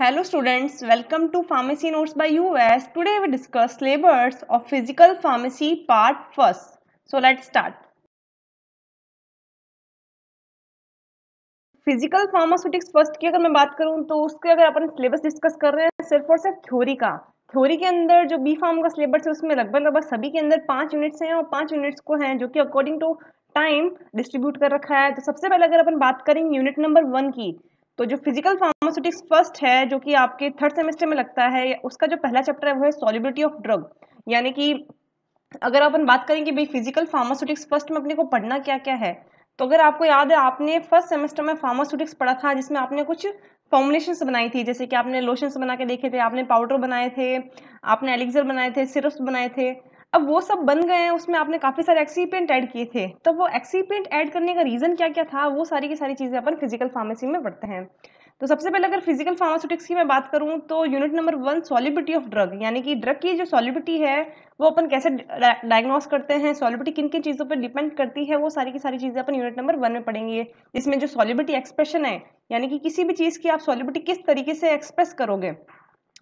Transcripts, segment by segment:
hello students welcome to pharmacy notes by us today we discuss labors of physical pharmacy part first so let's start physical pharmaceutics first की अगर मैं बात करूं तो उसके अगर अपन सिलेबस डिस्कस कर रहे हैं सिर्फ और सिर्फ थ्योरी का थ्योरी के अंदर जो बी फार्म का सिलेबस है उसमें लगभग लगभग सभी के अंदर पांच यूनिट्स हैं और पांच यूनिट्स को हैं जो कि अकॉर्डिंग टू टाइम डिस्ट्रीब्यूट कर रखा है तो सबसे पहले अगर अपन बात करें यूनिट नंबर वन की तो जो फिजिकल फार्मास्यूटिक्स फर्स्ट है जो कि आपके थर्ड सेमेस्टर में लगता है उसका जो पहला चैप्टर है वो है सॉलिबिलिटी ऑफ ड्रग यानी कि अगर अपन बात करें कि भाई फिजिकल फार्मास्यूटिक्स फर्स्ट में अपने को पढ़ना क्या क्या है तो अगर आपको याद है आपने फर्स्ट सेमेस्टर में फार्मास्यूटिक्स पढ़ा था जिसमें आपने कुछ फॉर्मुलेशंस बनाई थी जैसे कि आपने लोशंस बना के देखे थे आपने पाउडर बनाए थे आपने एलिक्सर बनाए थे सिरप्स बनाए थे अब वो सब बन गए हैं उसमें आपने काफ़ी सारे एक्सीपेंट ऐड किए थे तो वो एक्सीपेंट ऐड करने का रीज़न क्या क्या था वो सारी की सारी चीज़ें अपन फिजिकल फार्मेसी में पढ़ते हैं तो सबसे पहले अगर फिजिकल फार्मास्यूटिक्स की मैं बात करूँ तो unit number one solubility of drug यानी कि ड्रग की जो सॉलिबिटी है वो अपन कैसे डायग्नोस करते हैं सॉलिबिटी किन किन चीज़ों पर डिपेंड करती है वो सारी की सारी चीज़ें अपन यूनिट नंबर वन में पढ़ेंगे इसमें जो सॉलिबिटी एक्सप्रेशन है यानी कि किसी भी चीज़ की आप सॉलिबिटी किस तरीके से एक्सप्रेस करोगे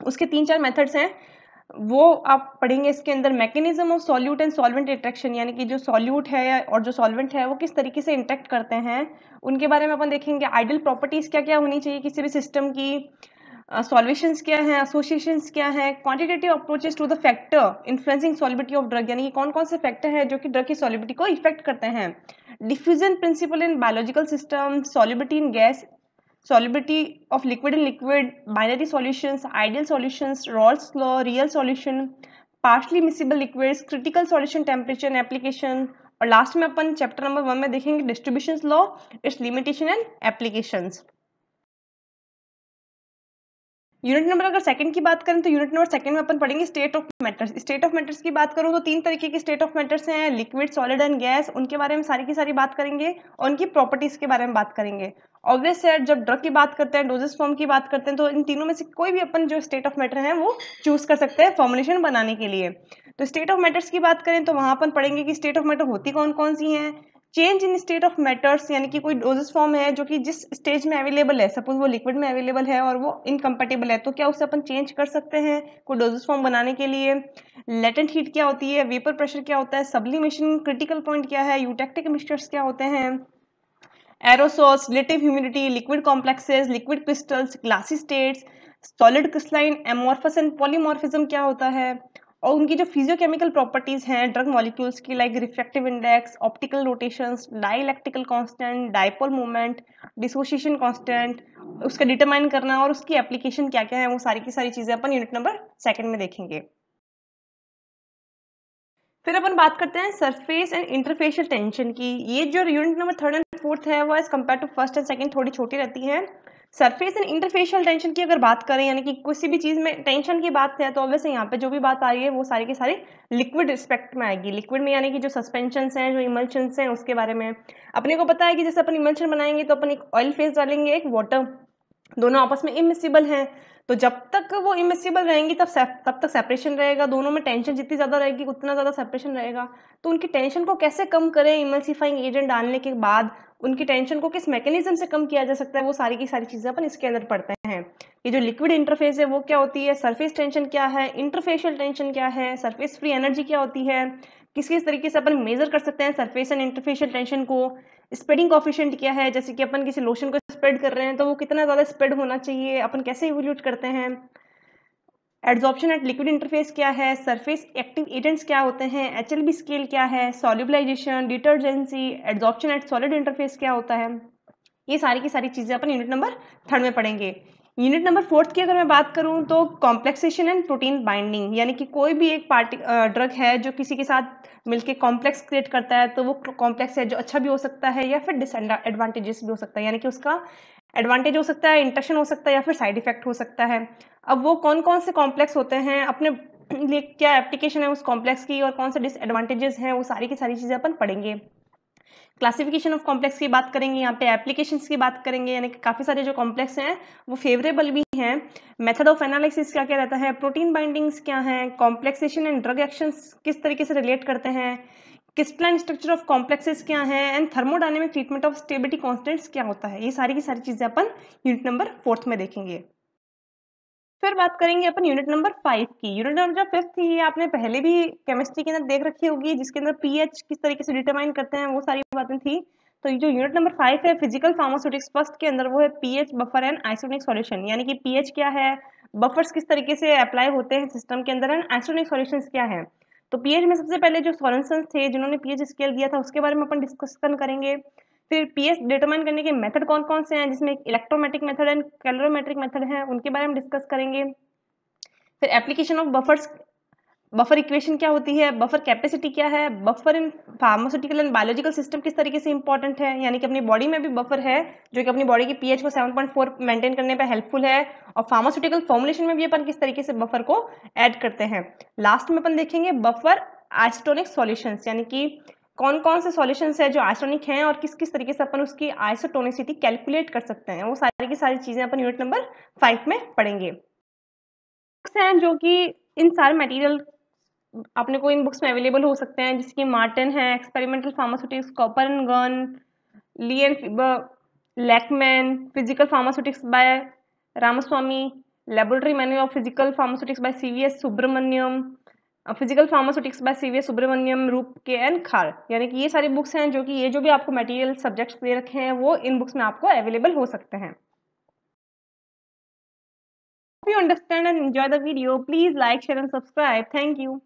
उसके तीन चार मेथड्स हैं वो आप पढ़ेंगे इसके अंदर mechanism of solute and solvent interaction यानी कि जो सॉल्यूट है और जो सॉल्वेंट है वो किस तरीके से इंट्रैक्ट करते हैं उनके बारे में अपन देखेंगे आइडियल प्रॉपर्टीज़ क्या क्या होनी चाहिए किसी भी सिस्टम की सॉल्यूशंस uh, क्या हैं एसोसिएशंस क्या हैं quantitative approaches to the factor influencing solubility of drug यानी कि कौन कौन से फैक्टर हैं जो कि ड्रग की सॉलिबिटी को इफेक्ट करते हैं diffusion principle in biological system solubility in gas solubility of liquid in liquid, binary solutions, ideal solutions, Rolle's law, real solution, partially miscible liquids, critical solution temperature and application, और last में अपन chapter number one में देखेंगे distribution law its limitation and applications unit number अगर second की बात करें तो यूनिट नंबर सेकंड में अपन पढ़ेंगे state of matters state of matters की बात करूँ तो तीन तरीके के स्टेट ऑफ मैटर्स हैं लिक्विड सॉलिड एंड गैस उनके बारे में सारी की सारी बात करेंगे और उनकी प्रॉपर्टीज़ के बारे में बात करेंगे ऑब्वियस है जब ड्रग की बात करते हैं डोजेस फॉर्म की बात करते हैं तो इन तीनों में से कोई भी अपन जो स्टेट ऑफ मैटर है वो चूज़ कर सकते हैं फॉर्मुलेशन बनाने के लिए तो स्टेट ऑफ मैटर्स की बात करें तो वहां अपन पढ़ेंगे कि स्टेट ऑफ मैटर होती कौन कौन सी है change in state of matters यानी कि कोई डोजेस फॉर्म है जो कि जिस स्टेज में अवेलेबल है सपोज वो लिक्विड में अवेलेबल है और वो इनकम्पेटेबल है तो क्या उसे अपन चेंज कर सकते हैं कोई डोजेस फॉर्म बनाने के लिए लेटेंट हीट क्या होती है वेपर प्रेशर क्या होता है सब्लिमेशन क्रिटिकल पॉइंट क्या है यूटेक्टिक मिक्सचर्स क्या होते हैं aerosols relative humidity liquid complexes liquid crystals glassy states solid crystalline amorphous and polymorphism क्या होता है और उनकी जो फिजियोकेमिकल प्रॉपर्टीज़ हैं ड्रग मॉलिक्यूल्स की like reflective index optical rotations dielectric constant dipole movement dissociation constant उसका डिटरमाइन करना और उसकी एप्लीकेशन क्या क्या है वो सारी की सारी चीज़ें अपन यूनिट नंबर सेकेंड में देखेंगे फिर अपन बात करते हैं सरफेस एंड इंटरफेशियल टेंशन की ये जो unit number third and fourth है वो as compare to first and second थोड़ी छोटी रहती है सरफेस एंड इंटरफेशियल टेंशन की अगर बात करें यानी कि किसी भी चीज़ में टेंशन की बात है तो ऑब्वियसली यहाँ पे जो भी बात आ रही है वो सारी की सारी लिक्विड रिस्पेक्ट में आएगी लिक्विड में यानी कि जो सस्पेंशन हैं जो इमल्शंस हैं उसके बारे में अपने को पता है कि जैसे अपन इमल्शन बनाएंगे तो अपन एक ऑयल फेस डालेंगे एक वाटर दोनों आपस में इमिसिबल हैं तो जब तक वो इमिसिबल रहेंगी तब तब तक सेपरेशन रहेगा दोनों में टेंशन जितनी ज़्यादा रहेगी उतना ज़्यादा सेपरेशन रहेगा तो उनकी टेंशन को कैसे कम करें इमल्सिफाइंग एजेंट डालने के बाद उनकी टेंशन को किस मैकेनिज्म से कम किया जा सकता है वो सारी की सारी चीज़ें अपन इसके अंदर पढ़ते हैं ये जो लिक्विड इंटरफेस है वो क्या होती है सरफेस टेंशन क्या है इंटरफेशियल टेंशन क्या है सरफेस फ्री एनर्जी क्या होती है किस किस तरीके से अपन मेजर कर सकते हैं सरफेस एंड इंटरफेशियल टेंशन को स्प्रेडिंग कॉफिशेंट क्या है जैसे कि अपन किसी लोशन को स्प्रेड कर रहे हैं तो वो कितना ज़्यादा स्प्रेड होना चाहिए अपन कैसे इवोल्यूट करते हैं एड्जॉर्प्शन एट लिक्विड इंटरफेस क्या है सरफेस एक्टिव एजेंट्स क्या होते हैं एच स्केल क्या है solubilization detergency adsorption at solid interface क्या होता है ये सारी की सारी चीज़ें अपन यूनिट नंबर थर्ड में पढ़ेंगे यूनिट नंबर फोर्थ की अगर मैं बात करूँ तो कॉम्प्लेक्सेशन एंड प्रोटीन बाइंडिंग यानी कि कोई भी एक पार्टी ड्रग है जो किसी के साथ मिलके कॉम्प्लेक्स क्रिएट करता है तो वो कॉम्प्लेक्स है जो अच्छा भी हो सकता है या फिर डिसएडवांटेजेस भी हो सकता है यानी कि उसका एडवांटेज हो सकता है इंटक्शन हो सकता है या फिर साइड इफेक्ट हो सकता है अब वो कौन कौन से कॉम्प्लेक्स होते हैं अपने लिए क्या एप्लीकेशन है उस कॉम्प्लेक्स की और कौन से डिसएडवांटेजेस हैं वो सारी की सारी चीज़ें अपन पढ़ेंगे क्लासिफिकेशन ऑफ कॉम्प्लेक्स की बात करेंगे यहाँ पे एप्लीकेशन की बात करेंगे यानी कि काफ़ी सारे जो कॉम्प्लेक्स हैं वो फेवरेबल भी हैं मेथड ऑफ एनालिसिस क्या क्या रहता है प्रोटीन बाइंडिंग्स क्या हैं कॉम्प्लेक्सेशन एंड ड्रग एक्शन किस तरीके से रिलेट करते हैं प्लान स्ट्रक्चर ऑफ कॉम्प्लेक्सेस क्या है and thermodynamic treatment of stability constants क्या होता है ये सारी की सारी चीज़ें अपन यूनिट नंबर फोर्थ में देखेंगे फिर बात करेंगे अपन यूनिट नंबर फाइव की यूनिट नंबर जो फिफ्थ थी ये आपने पहले भी केमिस्ट्री के अंदर देख रखी होगी जिसके अंदर पीएच किस तरीके से डिटरमाइन करते हैं वो सारी बातें थी तो जो यूनिट नंबर फाइव है फिजिकल फार्मास्यूटिक्स फर्स्ट के अंदर वो है pH buffer and isotonic solution यानी कि पीएच क्या है बफर्स किस तरीके से अप्लाई होते हैं सिस्टम के अंदर एंड आइसोनिक सॉल्यूशन क्या है तो पीएच में सबसे पहले जो सॉल्यूशन थे जिन्होंने पीएच स्केल दिया था उसके बारे में अपन डिस्कशन करेंगे फिर पीएच डिटरमाइन करने के मेथड कौन कौन से हैं जिसमें एक electrometric method and colorimetric method है उनके बारे में डिस्कस करेंगे फिर application of buffers buffer equation क्या होती है बफर कैपेसिटी क्या है buffer in pharmaceutical and biological system किस तरीके से इंपॉर्टेंट है यानी कि अपनी बॉडी में भी बफर है जो कि अपनी बॉडी की पीएच को 7.4 मेंटेन करने पर हेल्पफुल है और फार्मास्यूटिकल फॉर्मुलेशन में भी अपन किस तरीके से बफर को ऐड करते हैं लास्ट में अपन देखेंगे बफर आइस्टोनिक सॉल्यूशंस यानी कि कौन कौन से सॉल्यूशंस है जो आइसोनिक हैं और किस किस तरीके से अपन उसकी आइसोटोनिसिटी कैलकुलेट कर सकते हैं वो सारी की सारी चीज़ें अपन यूनिट नंबर फाइव में पढ़ेंगे बुक्स हैं जो कि इन सारे मटेरियल अपने को इन बुक्स में अवेलेबल हो सकते हैं जैसे कि मार्टिन है experimental pharmaceutics Cooper and Gunn Lee and Lachman physical pharmaceutics by Ramaswamy laboratory manual of physical pharmaceutics by C V S Subramanyam physical pharmaceutics by C V Subramanyam रूप के एन खार यानी कि ये सारी बुक्स हैं जो कि ये जो भी आपको मटेरियल सब्जेक्ट्स दे रखे हैं वो इन बुक्स में आपको अवेलेबल हो सकते हैं you understand and enjoy the video please like share and subscribe thank you